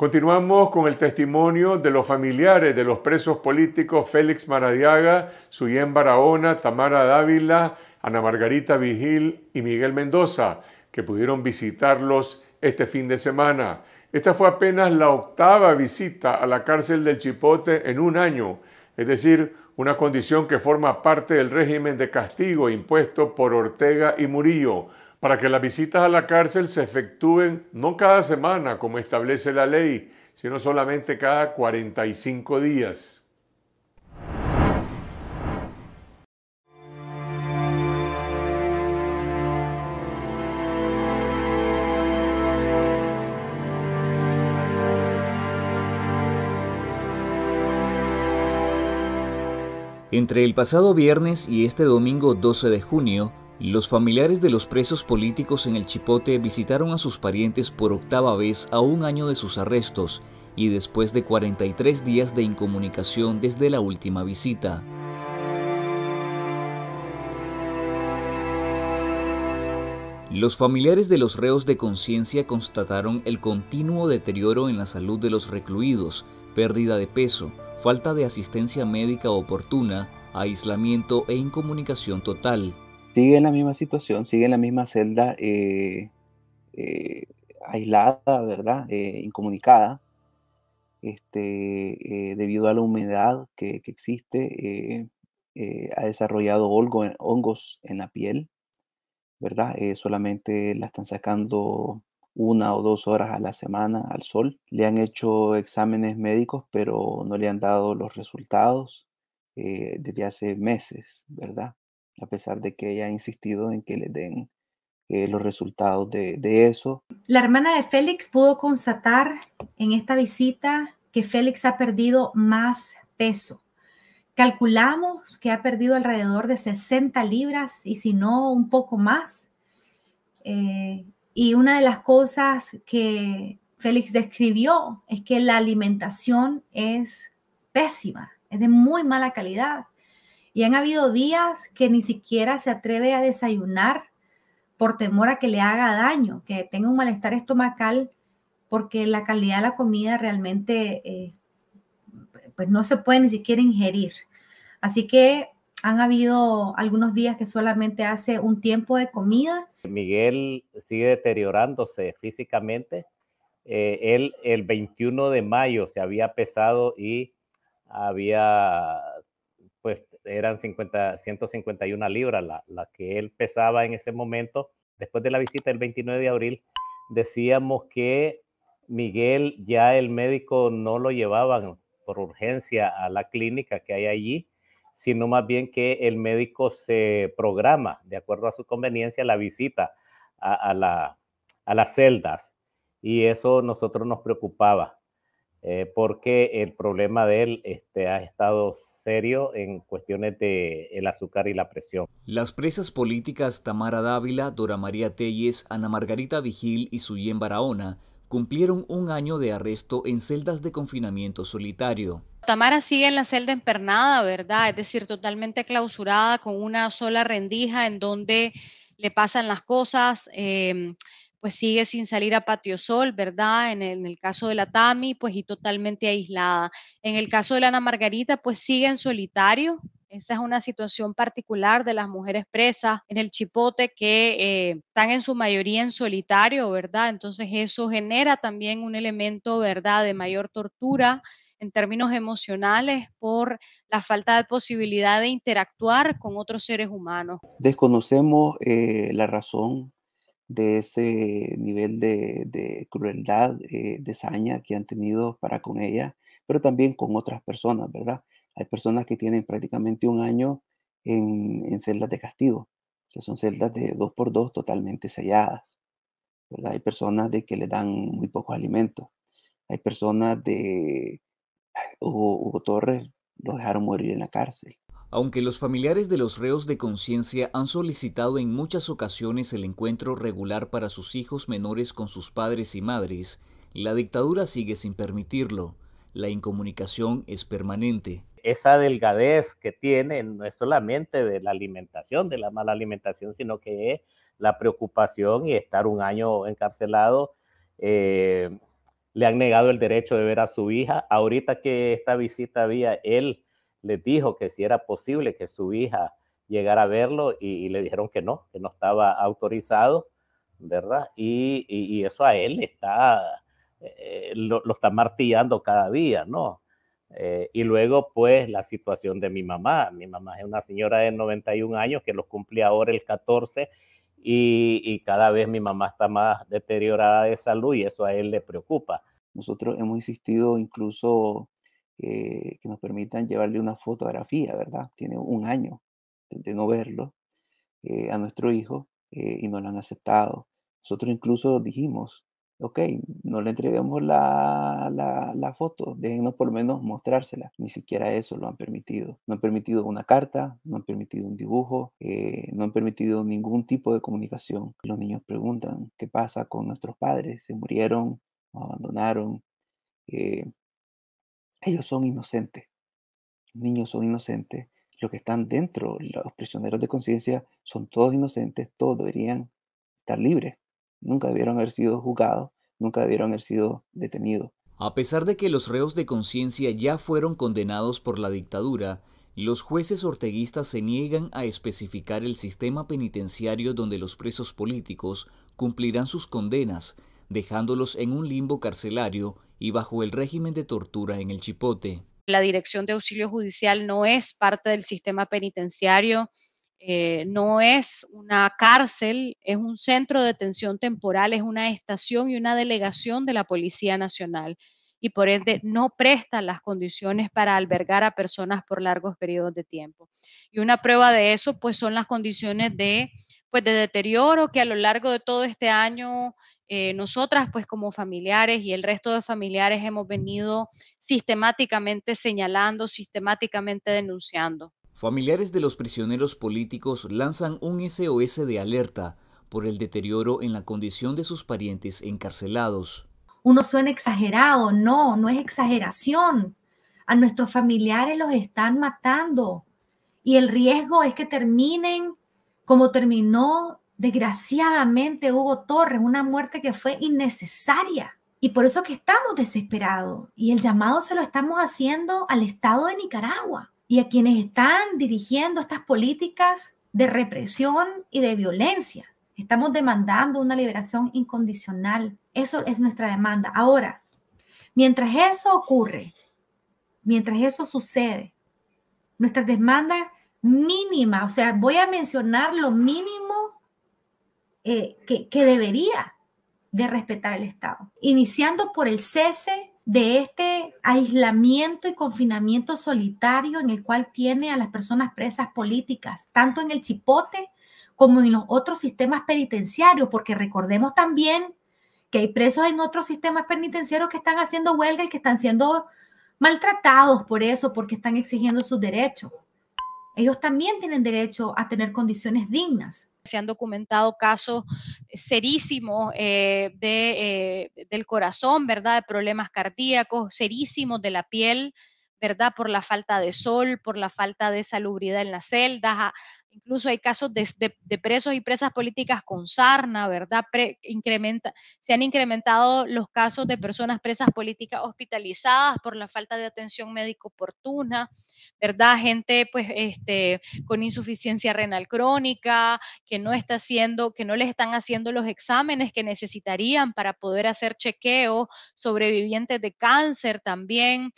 Continuamos con el testimonio de los familiares de los presos políticos Félix Maradiaga, Suyén Barahona, Tamara Dávila, Ana Margarita Vigil y Miguel Mendoza, que pudieron visitarlos este fin de semana. Esta fue apenas la octava visita a la cárcel del Chipote en un año, es decir, una condición que forma parte del régimen de castigo impuesto por Ortega y Murillo para que las visitas a la cárcel se efectúen no cada semana, como establece la ley, sino solamente cada 45 días. Entre el pasado viernes y este domingo 12 de junio, los familiares de los presos políticos en el Chipote visitaron a sus parientes por octava vez a un año de sus arrestos y después de 43 días de incomunicación desde la última visita. Los familiares de los reos de conciencia constataron el continuo deterioro en la salud de los recluidos, pérdida de peso, falta de asistencia médica oportuna, aislamiento e incomunicación total sigue en la misma situación, sigue en la misma celda eh, eh, aislada, ¿verdad? Eh, incomunicada, este, debido a la humedad que, que existe, ha desarrollado hongos en la piel, ¿verdad? solamente la están sacando una o dos horas a la semana al sol. Le han hecho exámenes médicos, pero no le han dado los resultados desde hace meses, ¿verdad? a pesar de que ella ha insistido en que le den eh, los resultados de, eso. La hermana de Félix pudo constatar en esta visita que Félix ha perdido más peso. Calculamos que ha perdido alrededor de 60 libras y si no un poco más. Eh, y una de las cosas que Félix describió es que la alimentación es pésima, es de muy mala calidad. Y han habido días que ni siquiera se atreve a desayunar por temor a que le haga daño, que tenga un malestar estomacal, porque la calidad de la comida realmente eh, pues no se puede ni siquiera ingerir. Así que han habido algunos días que solamente hace un tiempo de comida. Miguel sigue deteriorándose físicamente. Eh, él el 21 de mayo se había pesado y había pues eran 50, 151 libras la, la que él pesaba en ese momento. Después de la visita el 29 de abril, decíamos que Miguel ya el médico no lo llevaban por urgencia a la clínica que hay allí, sino más bien que el médico se programa de acuerdo a su conveniencia la visita a, a las celdas. Y eso nosotros nos preocupaba. Eh, porque el problema de él este, ha estado serio en cuestiones de el azúcar y la presión. Las presas políticas Tamara Dávila, Dora María Telles, Ana Margarita Vigil y Suyen Barahona cumplieron un año de arresto en celdas de confinamiento solitario. Tamara sigue en la celda empernada, ¿verdad? Es decir, totalmente clausurada con una sola rendija en donde le pasan las cosas. Em, pues sigue sin salir a patio sol, ¿verdad? En el, caso de la Tami, pues y totalmente aislada. En el caso de la Ana Margarita, pues sigue en solitario. Esa es una situación particular de las mujeres presas en el chipote que eh, están en su mayoría en solitario, ¿verdad? Entonces eso genera también un elemento, ¿verdad?, de mayor tortura en términos emocionales por la falta de posibilidad de interactuar con otros seres humanos. Desconocemos eh, la razón de ese nivel de, crueldad, eh, de saña que han tenido para con ella, pero también con otras personas, ¿verdad? Hay personas que tienen prácticamente un año en, en celdas de castigo, que son celdas de dos por dos totalmente selladas, ¿verdad? Hay personas de que le dan muy pocos alimentos, hay personas de Hugo Torres, lo dejaron morir en la cárcel. Aunque los familiares de los reos de conciencia han solicitado en muchas ocasiones el encuentro regular para sus hijos menores con sus padres y madres, la dictadura sigue sin permitirlo. La incomunicación es permanente. Esa delgadez que tiene no es solamente de la alimentación, de la mala alimentación, sino que es la preocupación y estar un año encarcelado. Eh, le han negado el derecho de ver a su hija. Ahorita que esta visita había él le dijo que si era posible que su hija llegara a verlo y, le dijeron que no, que no estaba autorizado, ¿verdad? Y, y, eso a él está, eh, lo, está martillando cada día, ¿no? Eh, y luego, pues, la situación de mi mamá. Mi mamá es una señora de 91 años que los cumple ahora el 14 y, y, cada vez mi mamá está más deteriorada de salud y eso a él le preocupa. Nosotros hemos insistido incluso que, nos permitan llevarle una fotografía, ¿verdad? Tiene un año de, no verlo eh, a nuestro hijo eh, y no lo han aceptado. Nosotros incluso dijimos, ok, no le entreguemos la, la, foto, déjenos por lo menos mostrársela. Ni siquiera eso lo han permitido. No han permitido una carta, no han permitido un dibujo, eh, no han permitido ningún tipo de comunicación. Los niños preguntan, ¿qué pasa con nuestros padres? ¿Se murieron? ¿Nos abandonaron? Eh, ellos son inocentes. Los niños son inocentes. Los que están dentro, los prisioneros de conciencia, son todos inocentes. Todos deberían estar libres. Nunca debieron haber sido juzgados. Nunca debieron haber sido detenidos. A pesar de que los reos de conciencia ya fueron condenados por la dictadura, los jueces orteguistas se niegan a especificar el sistema penitenciario donde los presos políticos cumplirán sus condenas, dejándolos en un limbo carcelario y bajo el régimen de tortura en el Chipote. La Dirección de Auxilio Judicial no es parte del sistema penitenciario, eh, no es una cárcel, es un centro de detención temporal, es una estación y una delegación de la Policía Nacional y por ende no presta las condiciones para albergar a personas por largos periodos de tiempo. Y una prueba de eso pues son las condiciones de, pues, de deterioro que a lo largo de todo este año eh, nosotras, pues como familiares y el resto de familiares hemos venido sistemáticamente señalando, sistemáticamente denunciando. Familiares de los prisioneros políticos lanzan un SOS de alerta por el deterioro en la condición de sus parientes encarcelados. Uno suena exagerado, no, no es exageración. A nuestros familiares los están matando y el riesgo es que terminen como terminó desgraciadamente, Hugo Torres, una muerte que fue innecesaria. Y por eso que estamos desesperados. Y el llamado se lo estamos haciendo al Estado de Nicaragua y a quienes están dirigiendo estas políticas de represión y de violencia. Estamos demandando una liberación incondicional. Eso es nuestra demanda. Ahora, mientras eso ocurre, mientras eso sucede, nuestra demanda mínima, o sea, voy a mencionar lo mínimo eh, que, que debería de respetar el Estado, iniciando por el cese de este aislamiento y confinamiento solitario en el cual tiene a las personas presas políticas, tanto en el Chipote como en los otros sistemas penitenciarios, porque recordemos también que hay presos en otros sistemas penitenciarios que están haciendo huelga y que están siendo maltratados por eso, porque están exigiendo sus derechos. Ellos también tienen derecho a tener condiciones dignas se han documentado casos serísimos eh, de, eh, del corazón, ¿verdad? De problemas cardíacos, serísimos de la piel, ¿verdad? Por la falta de sol, por la falta de salubridad en las celdas. Incluso hay casos de, presos y presas políticas con sarna, ¿verdad? se han incrementado los casos de personas presas políticas hospitalizadas por la falta de atención médica oportuna, ¿verdad? Gente pues este, con insuficiencia renal crónica, que no está haciendo, que no les están haciendo los exámenes que necesitarían para poder hacer chequeo, sobrevivientes de cáncer también,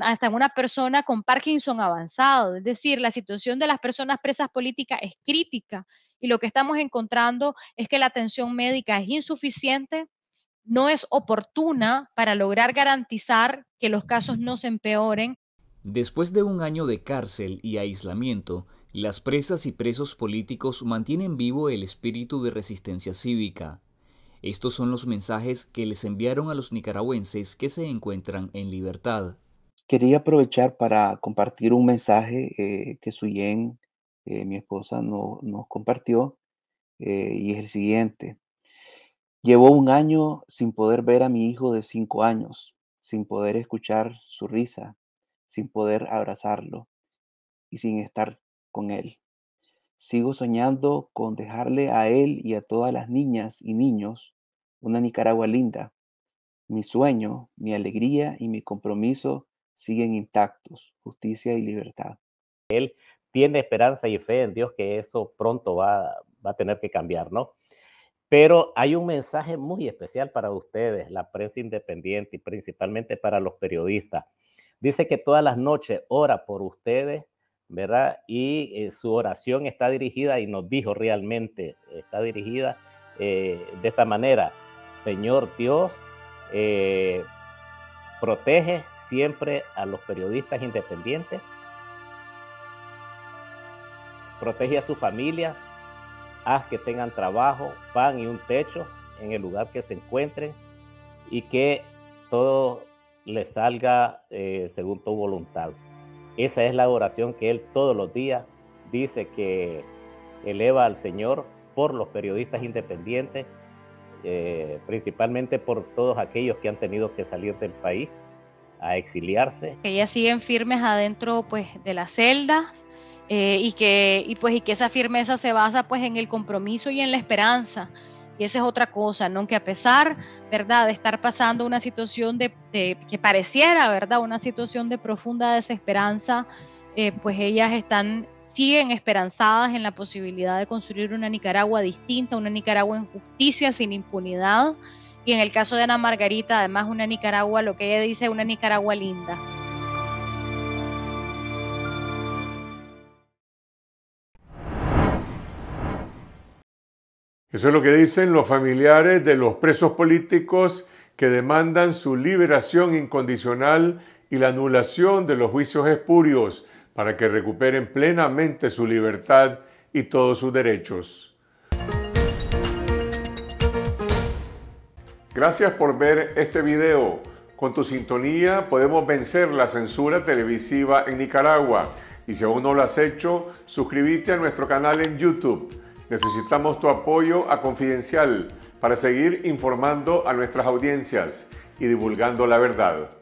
hasta una persona con Parkinson avanzado. Es decir, la situación de las personas presas política es crítica y lo que estamos encontrando es que la atención médica es insuficiente, no es oportuna para lograr garantizar que los casos no se empeoren. Después de un año de cárcel y aislamiento, las presas y presos políticos mantienen vivo el espíritu de resistencia cívica. Estos son los mensajes que les enviaron a los nicaragüenses que se encuentran en libertad. Quería aprovechar para compartir un mensaje eh, que Suyen eh, mi esposa no, nos compartió eh, y es el siguiente. Llevo un año sin poder ver a mi hijo de cinco años, sin poder escuchar su risa, sin poder abrazarlo y sin estar con él. Sigo soñando con dejarle a él y a todas las niñas y niños una Nicaragua linda. Mi sueño, mi alegría y mi compromiso siguen intactos, justicia y libertad. Él tiene esperanza y fe en Dios que eso pronto va, a tener que cambiar, ¿no? Pero hay un mensaje muy especial para ustedes, la prensa independiente y principalmente para los periodistas. Dice que todas las noches ora por ustedes, ¿verdad? Y eh, su oración está dirigida, y nos dijo realmente, está dirigida eh, de esta manera. Señor Dios, eh, protege siempre a los periodistas independientes protege a su familia, haz que tengan trabajo, pan y un techo en el lugar que se encuentren y que todo le salga eh, según tu voluntad. Esa es la oración que él todos los días dice que eleva al Señor por los periodistas independientes, eh, principalmente por todos aquellos que han tenido que salir del país a exiliarse. Ellas siguen firmes adentro pues, de las celdas, eh, y, que, y, pues, y que esa firmeza se basa pues en el compromiso y en la esperanza. Y esa es otra cosa, ¿no? Que a pesar, ¿verdad?, de estar pasando una situación de, que pareciera, ¿verdad?, una situación de profunda desesperanza, eh, pues ellas están, siguen esperanzadas en la posibilidad de construir una Nicaragua distinta, una Nicaragua en justicia, sin impunidad. Y en el caso de Ana Margarita, además, una Nicaragua, lo que ella dice, una Nicaragua linda. Eso es lo que dicen los familiares de los presos políticos que demandan su liberación incondicional y la anulación de los juicios espurios para que recuperen plenamente su libertad y todos sus derechos. Gracias por ver este video. Con tu sintonía podemos vencer la censura televisiva en Nicaragua. Y si aún no lo has hecho, suscríbete a nuestro canal en YouTube Necesitamos tu apoyo a Confidencial para seguir informando a nuestras audiencias y divulgando la verdad.